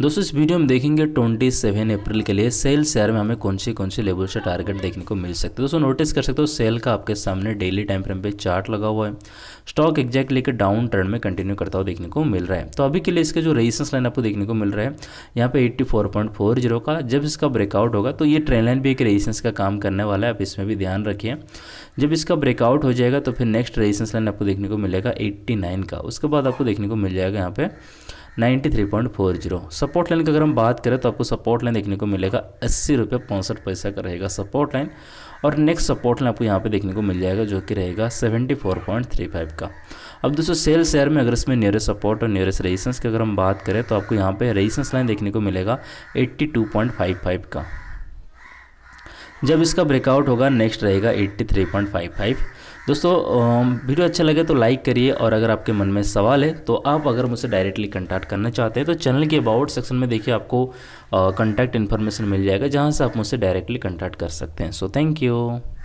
दोस्तों इस वीडियो में देखेंगे 27 अप्रैल के लिए सेल शेयर में हमें कौन सी कौन सी लेवल से टारगेट देखने को मिल सकते हैं दोस्तों नोटिस कर सकते हो सेल का आपके सामने डेली टाइम फ्रेम पे चार्ट लगा हुआ है स्टॉक एग्जैक्ट लेकर डाउन ट्रेंड में कंटिन्यू करता हुआ देखने को मिल रहा है तो अभी के लिए इसके जो रेजिस्टेंस लाइन आपको देखने को मिल रहा है यहाँ पे एट्टी का जब इसका ब्रेकआउट होगा तो ये ट्रेन लाइन भी एक रेजिस्टेंस का काम करने वाला है आप इसमें भी ध्यान रखिए जब इसका ब्रेकआउट हो जाएगा तो फिर नेक्स्ट रेजिस्टेंस लाइन आपको देखने को मिलेगा एट्टी का उसके बाद आपको देखने को मिल जाएगा यहाँ पर 93.40 सपोर्ट लाइन की अगर हम बात करें तो आपको सपोर्ट लाइन देखने को मिलेगा अस्सी रुपये पैंसठ पैसा का रहेगा सपोर्ट लाइन और नेक्स्ट सपोर्ट लाइन आपको यहाँ पे देखने को मिल जाएगा जो कि रहेगा 74.35 का अब दोस्तों सेल शेयर में अगर इसमें नियरेस्ट सपोर्ट और नियरेस्ट रेजिस्टेंस की अगर हम बात करें तो आपको यहाँ पर रेजिस्टेंस लाइन देखने को मिलेगा एट्टी का जब इसका ब्रेकआउट होगा नेक्स्ट रहेगा 83.55 दोस्तों वीडियो अच्छा लगे तो लाइक करिए और अगर आपके मन में सवाल है तो आप अगर मुझसे डायरेक्टली कंटैक्ट करना चाहते हैं तो चैनल के अबाउट सेक्शन में देखिए आपको कंटैक्ट इन्फॉर्मेशन मिल जाएगा जहाँ से आप मुझसे डायरेक्टली कंटैक्ट कर सकते हैं सो थैंक यू